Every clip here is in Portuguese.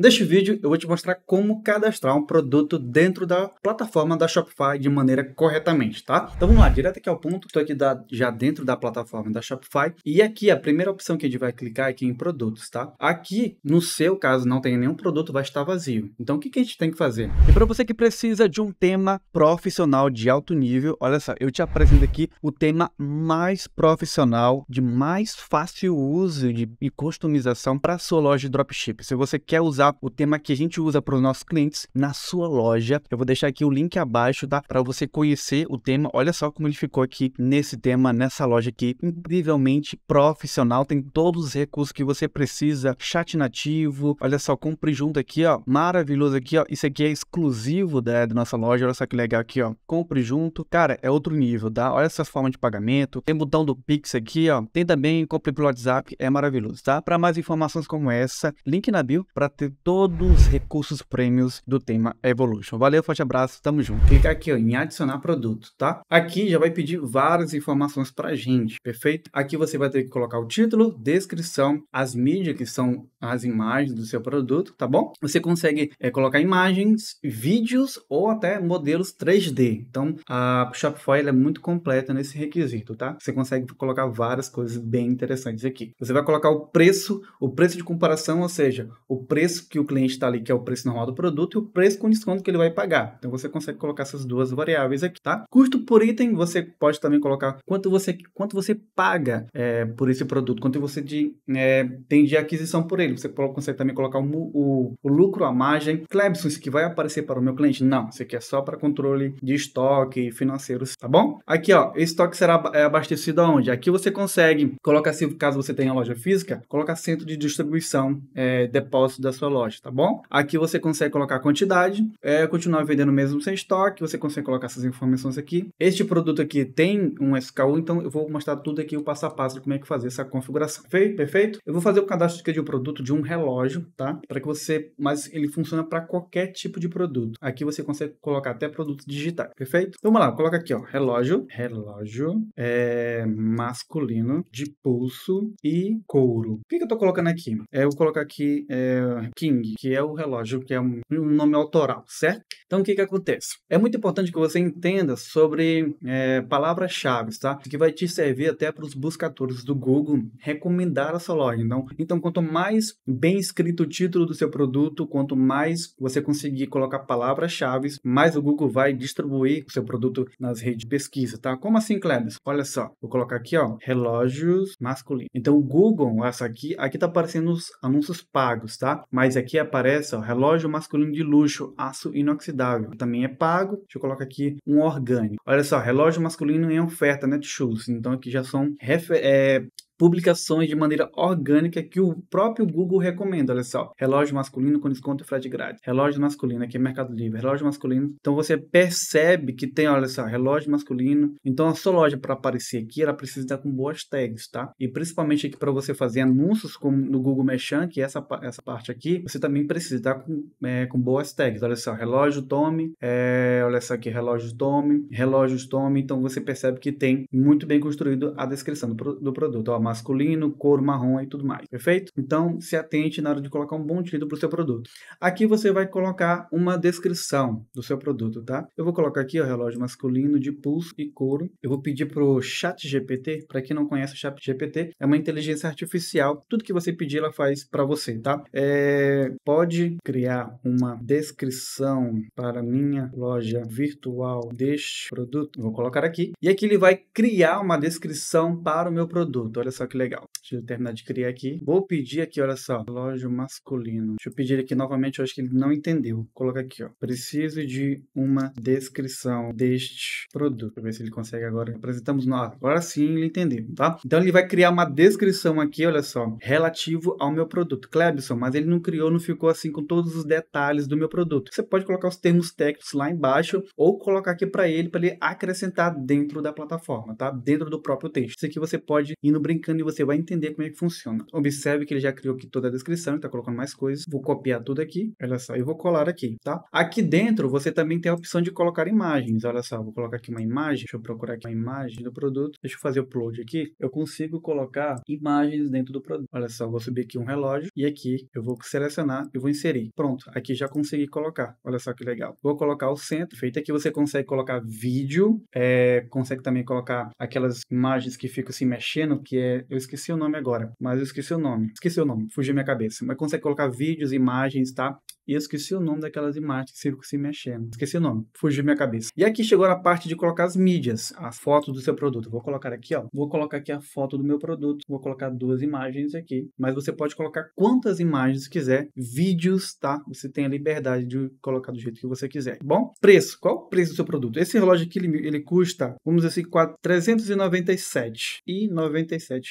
Neste vídeo eu vou te mostrar como cadastrar um produto dentro da plataforma da Shopify de maneira corretamente, tá? Então vamos lá, direto aqui ao ponto, estou aqui da, já dentro da plataforma da Shopify e aqui a primeira opção que a gente vai clicar é aqui em produtos, tá? Aqui, no seu caso, não tem nenhum produto, vai estar vazio. Então o que, que a gente tem que fazer? E para você que precisa de um tema profissional de alto nível, olha só, eu te apresento aqui o tema mais profissional, de mais fácil uso de, e customização para sua loja de dropship. Se você quer usar o tema que a gente usa para os nossos clientes na sua loja. Eu vou deixar aqui o link abaixo, tá? Para você conhecer o tema. Olha só como ele ficou aqui nesse tema, nessa loja aqui. Incrivelmente profissional, tem todos os recursos que você precisa. Chat nativo, olha só, compre junto aqui, ó. Maravilhoso aqui, ó. Isso aqui é exclusivo da, né, da nossa loja. Olha só que legal aqui, ó. Compre junto. Cara, é outro nível, tá? Olha essas formas de pagamento. Tem botão do Pix aqui, ó. Tem também compre pelo WhatsApp. É maravilhoso, tá? Para mais informações como essa, link na bio para ter todos os recursos prêmios do tema Evolution. Valeu, forte abraço, tamo junto. Clica aqui ó, em adicionar produto, tá? Aqui já vai pedir várias informações pra gente, perfeito? Aqui você vai ter que colocar o título, descrição, as mídias que são as imagens do seu produto, tá bom? Você consegue é, colocar imagens, vídeos ou até modelos 3D. Então a Shopify é muito completa nesse requisito, tá? Você consegue colocar várias coisas bem interessantes aqui. Você vai colocar o preço, o preço de comparação, ou seja, o preço que o cliente está ali, que é o preço normal do produto, e o preço com desconto que ele vai pagar. Então você consegue colocar essas duas variáveis aqui, tá? Custo por item, você pode também colocar quanto você, quanto você paga é, por esse produto, quanto você de, é, tem de aquisição por ele. Você consegue também colocar o, o, o lucro, a margem. Klebson, isso que vai aparecer para o meu cliente? Não, isso aqui é só para controle de estoque financeiros, tá bom? Aqui, ó, esse estoque será é abastecido aonde? Aqui você consegue colocar, se caso você tenha loja física, colocar centro de distribuição, é, depósito da sua loja loja, tá bom? Aqui você consegue colocar a quantidade, é, continuar vendendo mesmo sem estoque, você consegue colocar essas informações aqui. Este produto aqui tem um SKU, então eu vou mostrar tudo aqui o passo a passo de como é que fazer essa configuração. Perfeito? Eu vou fazer o cadastro aqui de um produto de um relógio, tá? Para que você, mas ele funciona para qualquer tipo de produto. Aqui você consegue colocar até produto digital perfeito? Então, vamos lá, coloca aqui, ó, relógio, relógio é, masculino de pulso e couro. O que, que eu tô colocando aqui? É, eu vou colocar aqui é, King, que é o relógio, que é um nome autoral, certo? Então, o que, que acontece? É muito importante que você entenda sobre é, palavras-chave, tá? Que vai te servir até para os buscadores do Google recomendar a sua loja. Então, então, quanto mais bem escrito o título do seu produto, quanto mais você conseguir colocar palavras-chave, mais o Google vai distribuir o seu produto nas redes de pesquisa, tá? Como assim, Klebs? Olha só, vou colocar aqui, ó, relógios masculinos. Então, o Google, essa aqui, aqui tá aparecendo os anúncios pagos, tá? Mas mas aqui aparece o relógio masculino de luxo, aço inoxidável. Também é pago. Deixa eu colocar aqui um orgânico. Olha só, relógio masculino em oferta, Netshoes. Né, então aqui já são é, publicações de maneira orgânica que o próprio Google recomenda. Olha só, relógio masculino com desconto e frete grátis. Relógio masculino aqui é Mercado Livre. Relógio masculino. Então você percebe que tem, olha só, relógio masculino. Então a sua loja para aparecer aqui, ela precisa estar com boas tags, tá? E principalmente aqui para você fazer anúncios com no Google Merchant, que é essa essa parte aqui, você também precisa estar com, é, com boas tags. Olha só, relógio Tome, é, olha só aqui, relógio Tome, relógios Tome. Então você percebe que tem muito bem construído a descrição do, do produto. Ó, masculino, couro marrom e tudo mais, perfeito? Então, se atente na hora de colocar um bom título para o seu produto. Aqui você vai colocar uma descrição do seu produto, tá? Eu vou colocar aqui o relógio masculino de pulso e couro. Eu vou pedir para o ChatGPT, para quem não conhece o ChatGPT, é uma inteligência artificial. Tudo que você pedir, ela faz para você, tá? É... pode criar uma descrição para minha loja virtual deste produto. Vou colocar aqui. E aqui ele vai criar uma descrição para o meu produto. Olha só que legal. Deixa eu terminar de criar aqui. Vou pedir aqui, olha só, relógio masculino. Deixa eu pedir aqui novamente, eu acho que ele não entendeu. Vou colocar aqui, ó. Preciso de uma descrição deste produto. Deixa eu ver se ele consegue agora. Apresentamos nós. Agora sim ele entendeu, tá? Então ele vai criar uma descrição aqui, olha só, relativo ao meu produto. Klebson, mas ele não criou, não ficou assim com todos os detalhes do meu produto. Você pode colocar os termos técnicos lá embaixo ou colocar aqui para ele, para ele acrescentar dentro da plataforma, tá? Dentro do próprio texto. Isso aqui você pode ir no brincar e você vai entender como é que funciona. Observe que ele já criou aqui toda a descrição, está colocando mais coisas. Vou copiar tudo aqui, olha só, e vou colar aqui, tá? Aqui dentro você também tem a opção de colocar imagens, olha só, vou colocar aqui uma imagem, deixa eu procurar aqui uma imagem do produto, deixa eu fazer o upload aqui, eu consigo colocar imagens dentro do produto. Olha só, vou subir aqui um relógio e aqui eu vou selecionar e vou inserir. Pronto, aqui já consegui colocar, olha só que legal. Vou colocar o centro, feito aqui você consegue colocar vídeo, é, consegue também colocar aquelas imagens que ficam se mexendo, que é eu esqueci o nome agora, mas eu esqueci o nome. Esqueci o nome, fugiu minha cabeça. Mas consegue colocar vídeos, imagens, tá? E eu esqueci o nome daquelas imagens que ficam se mexendo. Esqueci o nome, fugiu minha cabeça. E aqui chegou na parte de colocar as mídias, a foto do seu produto. Vou colocar aqui, ó. Vou colocar aqui a foto do meu produto. Vou colocar duas imagens aqui. Mas você pode colocar quantas imagens quiser. Vídeos, tá? Você tem a liberdade de colocar do jeito que você quiser. Bom, preço. Qual o preço do seu produto? Esse relógio aqui, ele, ele custa, vamos dizer assim, 4, 397 e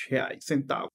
reais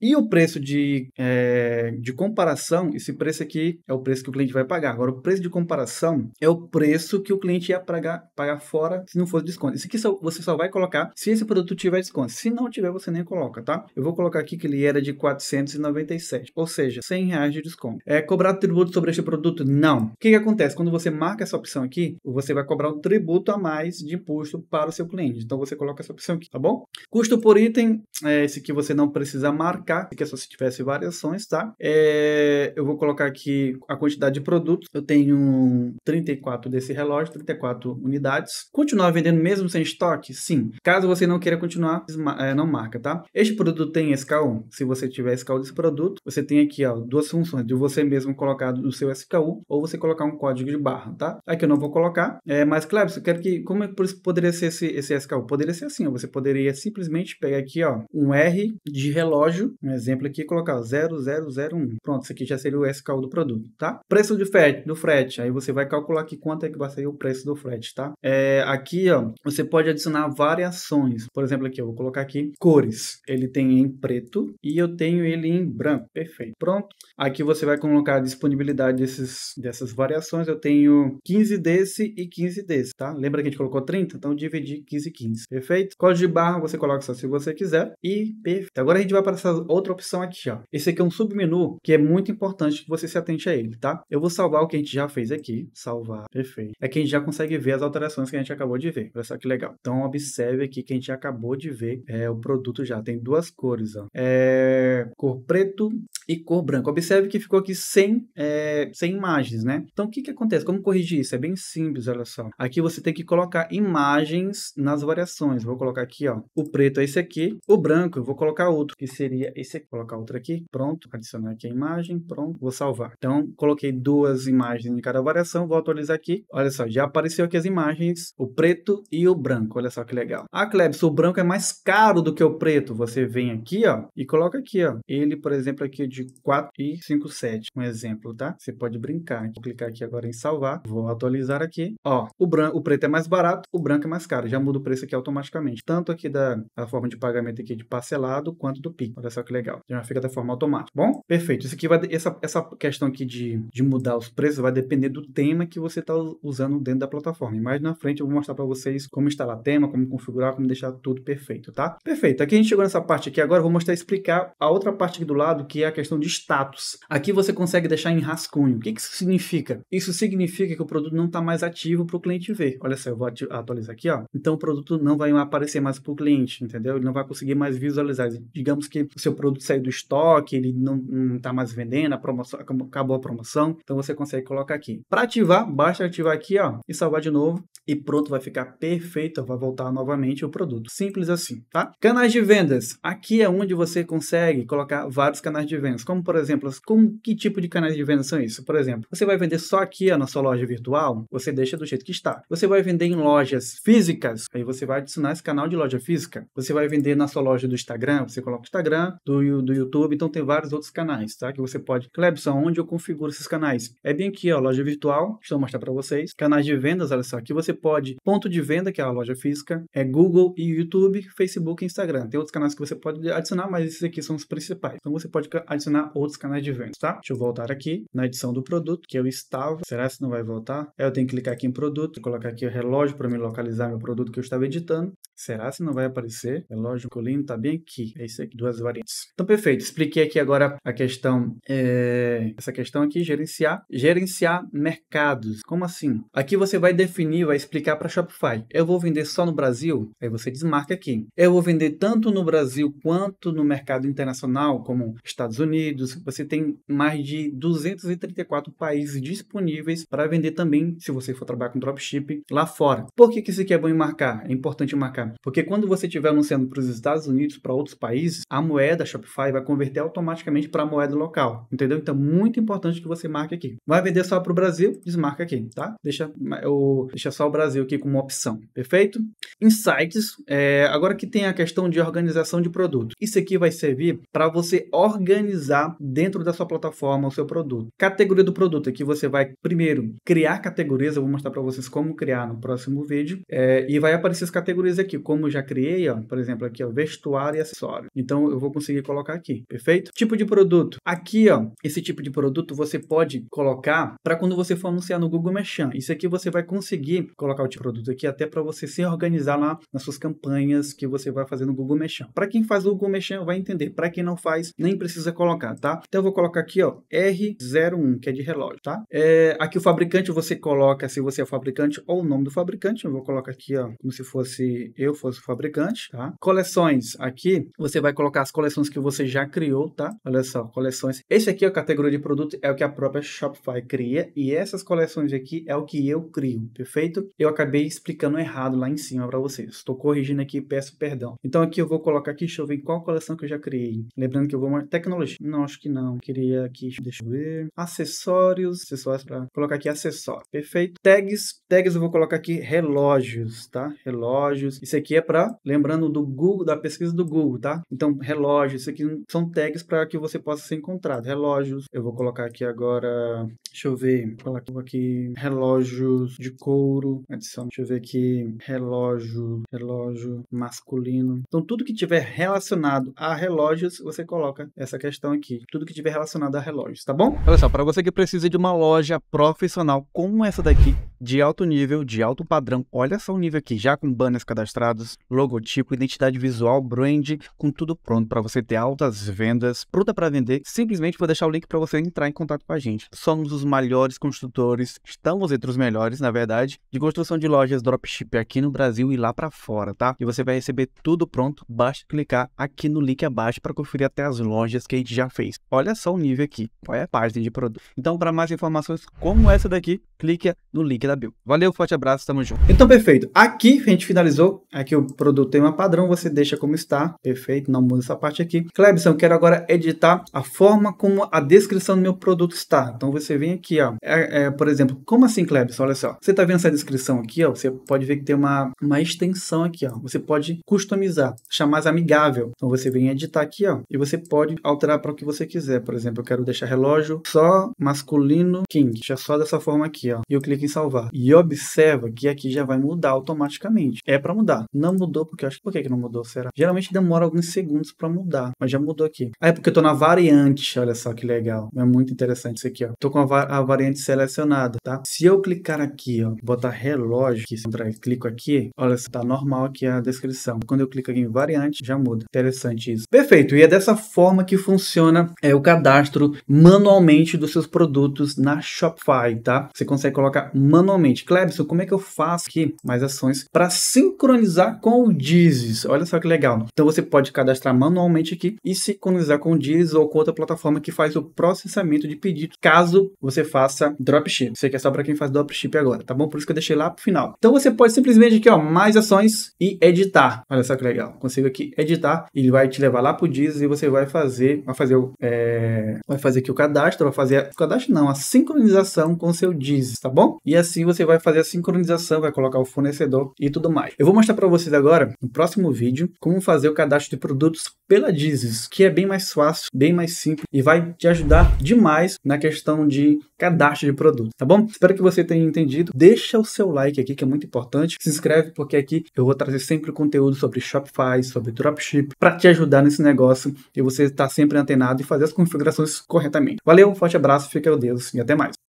E o preço de, é, de comparação, esse preço aqui é o preço que o cliente vai pagar. Agora, o preço de comparação é o preço que o cliente ia pagar, pagar fora se não fosse desconto. Isso aqui só, você só vai colocar se esse produto tiver desconto. Se não tiver, você nem coloca, tá? Eu vou colocar aqui que ele era de 497, ou seja, 100 reais de desconto. É cobrar tributo sobre este produto? Não. O que, que acontece? Quando você marca essa opção aqui, você vai cobrar um tributo a mais de imposto para o seu cliente. Então, você coloca essa opção aqui, tá bom? Custo por item, é esse que você não precisa marcar, que é só se tivesse variações, tá? É, eu vou colocar aqui a quantidade de produto produto. Eu tenho 34 desse relógio, 34 unidades. Continuar vendendo mesmo sem estoque? Sim. Caso você não queira continuar, é, não marca, tá? Este produto tem SKU. Se você tiver SKU desse produto, você tem aqui ó, duas funções de você mesmo colocar no seu SKU ou você colocar um código de barra, tá? Aqui eu não vou colocar, é, mas claro, eu quero que como é que poderia ser esse, esse SKU? Poderia ser assim, ó, você poderia simplesmente pegar aqui ó, um R de relógio, um exemplo aqui, colocar ó, 0001. Pronto, isso aqui já seria o SKU do produto, tá? Preço de do frete, do frete. Aí você vai calcular que quanto é que vai sair o preço do frete, tá? É, aqui, ó, você pode adicionar variações. Por exemplo, aqui, eu vou colocar aqui cores. Ele tem em preto e eu tenho ele em branco. Perfeito. Pronto. Aqui você vai colocar a disponibilidade desses, dessas variações. Eu tenho 15 desse e 15 desse, tá? Lembra que a gente colocou 30? Então, dividir 15 e 15. Perfeito? Código de barra você coloca só se você quiser. E perfeito. Agora a gente vai para essa outra opção aqui, ó. Esse aqui é um submenu que é muito importante que você se atente a ele, tá? Eu vou salvar o que a gente já fez aqui, salvar, perfeito, é que a gente já consegue ver as alterações que a gente acabou de ver. Olha só que legal. Então, observe aqui que a gente acabou de ver é, o produto já. Tem duas cores, ó. É, cor preto e cor branca. Observe que ficou aqui sem, é, sem imagens, né? Então, o que, que acontece? Como corrigir isso? É bem simples, olha só. Aqui você tem que colocar imagens nas variações. Vou colocar aqui, ó. O preto é esse aqui. O branco, eu vou colocar outro, que seria esse aqui. Vou colocar outro aqui. Pronto. Adicionar aqui a imagem. Pronto. Vou salvar. Então, coloquei duas imagens em cada variação. Vou atualizar aqui. Olha só, já apareceu aqui as imagens. O preto e o branco. Olha só que legal. Ah, Klebs, o branco é mais caro do que o preto. Você vem aqui, ó, e coloca aqui, ó. Ele, por exemplo, aqui de de 4 e 5,7. Um exemplo, tá? Você pode brincar. Vou clicar aqui agora em salvar. Vou atualizar aqui. Ó, o, branco, o preto é mais barato, o branco é mais caro. Já muda o preço aqui automaticamente. Tanto aqui da forma de pagamento aqui de parcelado, quanto do pico Olha só que legal. Já fica da forma automática. Bom, perfeito. Isso aqui vai, essa, essa questão aqui de, de mudar os preços vai depender do tema que você está usando dentro da plataforma. E mais na frente eu vou mostrar para vocês como instalar tema, como configurar, como deixar tudo perfeito, tá? Perfeito. Aqui a gente chegou nessa parte aqui. Agora eu vou mostrar explicar a outra parte aqui do lado, que é a questão questão de status. Aqui você consegue deixar em rascunho. O que isso significa? Isso significa que o produto não está mais ativo para o cliente ver. Olha só, eu vou atualizar aqui, ó. Então o produto não vai aparecer mais para o cliente, entendeu? Ele não vai conseguir mais visualizar. Digamos que o seu produto saiu do estoque, ele não está mais vendendo, a promoção, acabou a promoção. Então você consegue colocar aqui. Para ativar, basta ativar aqui, ó, e salvar de novo. E pronto, vai ficar perfeito, vai voltar novamente o produto. Simples assim, tá? Canais de vendas. Aqui é onde você consegue colocar vários canais de vendas como por exemplo, com que tipo de canais de vendas são isso? Por exemplo, você vai vender só aqui na sua loja virtual, você deixa do jeito que está. Você vai vender em lojas físicas, aí você vai adicionar esse canal de loja física. Você vai vender na sua loja do Instagram, você coloca o Instagram, do, do YouTube, então tem vários outros canais, tá? Que você pode. Clebson, onde eu configuro esses canais? É bem aqui, ó, loja virtual, Estou mostrando mostrar para vocês. Canais de vendas, olha só, aqui você pode, ponto de venda, que é a loja física, é Google e YouTube, Facebook e Instagram. Tem outros canais que você pode adicionar, mas esses aqui são os principais. Então você pode adicionar adicionar outros canais de vendas, tá? Deixa eu voltar aqui na edição do produto, que eu estava. Será que não vai voltar? É, eu tenho que clicar aqui em produto, colocar aqui o relógio para me localizar meu produto que eu estava editando. Será se não vai aparecer? Relógio colino tá está bem aqui. É isso aqui, duas variantes. Então, perfeito. Expliquei aqui agora a questão, é... essa questão aqui, gerenciar. Gerenciar mercados. Como assim? Aqui você vai definir, vai explicar para Shopify. Eu vou vender só no Brasil? Aí você desmarca aqui. Eu vou vender tanto no Brasil quanto no mercado internacional, como Estados Unidos, Unidos, você tem mais de 234 países disponíveis para vender também, se você for trabalhar com dropship lá fora. Por que, que isso aqui é bom em marcar? É importante marcar. Porque quando você estiver anunciando para os Estados Unidos, para outros países, a moeda Shopify vai converter automaticamente para a moeda local, entendeu? Então, muito importante que você marque aqui. Vai vender só para o Brasil? Desmarca aqui, tá? Deixa, eu, deixa só o Brasil aqui como opção, perfeito? Insights, é, agora que tem a questão de organização de produto. Isso aqui vai servir para você organizar dentro da sua plataforma o seu produto. Categoria do produto é que você vai primeiro criar categorias, eu vou mostrar para vocês como criar no próximo vídeo, é, e vai aparecer as categorias aqui, como eu já criei, ó, por exemplo, aqui, ó, vestuário e acessório. Então, eu vou conseguir colocar aqui, perfeito? Tipo de produto. Aqui, ó, esse tipo de produto você pode colocar para quando você for anunciar no Google Merchant. Isso aqui você vai conseguir colocar o tipo de produto aqui até para você se organizar lá nas suas campanhas que você vai fazer no Google Merchant. Para quem faz o Google Merchant vai entender, para quem não faz, nem precisa colocar colocar, tá? Então eu vou colocar aqui, ó, R01, que é de relógio, tá? É, aqui o fabricante você coloca, se você é o fabricante ou o nome do fabricante, eu vou colocar aqui, ó, como se fosse eu fosse o fabricante, tá? Coleções, aqui você vai colocar as coleções que você já criou, tá? Olha só, coleções. Esse aqui é a categoria de produto, é o que a própria Shopify cria, e essas coleções aqui é o que eu crio, perfeito? Eu acabei explicando errado lá em cima para vocês. Estou corrigindo aqui, peço perdão. Então aqui eu vou colocar aqui, deixa eu ver qual coleção que eu já criei. Lembrando que eu vou uma tecnologia. Não, acho que não. Queria aqui, deixa eu ver. Acessórios, acessórios para colocar aqui acessórios. Perfeito. Tags, tags eu vou colocar aqui relógios, tá? Relógios. Isso aqui é para lembrando do Google, da pesquisa do Google, tá? Então, relógios, isso aqui são tags para que você possa ser encontrado. Relógios. Eu vou colocar aqui agora, deixa eu ver, vou colocar aqui relógios de couro, adição. Deixa eu ver aqui relógio, relógio masculino. Então, tudo que tiver relacionado a relógios, você coloca essa questão descrição aqui, tudo que tiver relacionado a relógios, tá bom? Olha só, para você que precisa de uma loja profissional como essa daqui, de alto nível, de alto padrão. Olha só o nível aqui, já com banners cadastrados, logotipo, identidade visual, brand, com tudo pronto para você ter altas vendas, pronta para vender. Simplesmente vou deixar o link para você entrar em contato com a gente. Somos os melhores construtores, estamos entre os melhores, na verdade, de construção de lojas dropship aqui no Brasil e lá para fora, tá? E você vai receber tudo pronto, basta clicar aqui no link abaixo para conferir até as lojas que a gente já fez. Olha só o nível aqui, olha é a página de produto. Então, para mais informações como essa daqui, clique no link da da Bill. Valeu, forte abraço, tamo junto. Então, perfeito. Aqui a gente finalizou. Aqui o produto tem uma padrão, você deixa como está. Perfeito, não muda essa parte aqui. Clebson, quero agora editar a forma como a descrição do meu produto está. Então você vem aqui, ó. É, é, por exemplo, como assim, Clebson? Olha só. Você tá vendo essa descrição aqui, ó. Você pode ver que tem uma, uma extensão aqui, ó. Você pode customizar, chamar mais amigável. Então você vem editar aqui, ó. E você pode alterar para o que você quiser. Por exemplo, eu quero deixar relógio só masculino king. Deixa só dessa forma aqui, ó. E eu clico em salvar. E observa que aqui já vai mudar automaticamente. É para mudar. Não mudou porque eu acho que por que, que não mudou, será? Geralmente demora alguns segundos para mudar, mas já mudou aqui. Ah, é porque eu tô na variante, olha só que legal. É muito interessante isso aqui, ó. Tô com a, a variante selecionada, tá? Se eu clicar aqui, ó, botar relógio, que se eu clico aqui, olha só, tá normal aqui a descrição. Quando eu clico aqui em variante, já muda. Interessante isso. Perfeito. E é dessa forma que funciona é o cadastro manualmente dos seus produtos na Shopify, tá? Você consegue colocar manualmente manualmente. Clebson, como é que eu faço aqui mais ações para sincronizar com o Dizes? Olha só que legal. Então você pode cadastrar manualmente aqui e sincronizar com o Dizes ou com outra plataforma que faz o processamento de pedidos, caso você faça dropship. Isso aqui é só para quem faz dropship agora, tá bom? Por isso que eu deixei lá para o final. Então você pode simplesmente aqui, ó, mais ações e editar. Olha só que legal. Consigo aqui editar, ele vai te levar lá para o Dizes e você vai fazer, vai fazer o, é, vai fazer aqui o cadastro, vai fazer o cadastro não, a sincronização com o seu Dizes, tá bom? E assim assim você vai fazer a sincronização, vai colocar o fornecedor e tudo mais. Eu vou mostrar para vocês agora, no próximo vídeo, como fazer o cadastro de produtos pela Dizes, que é bem mais fácil, bem mais simples e vai te ajudar demais na questão de cadastro de produtos, tá bom? Espero que você tenha entendido. Deixa o seu like aqui, que é muito importante. Se inscreve, porque aqui eu vou trazer sempre conteúdo sobre Shopify, sobre Dropship, para te ajudar nesse negócio e você estar tá sempre antenado e fazer as configurações corretamente. Valeu, um forte abraço, fica com Deus e até mais.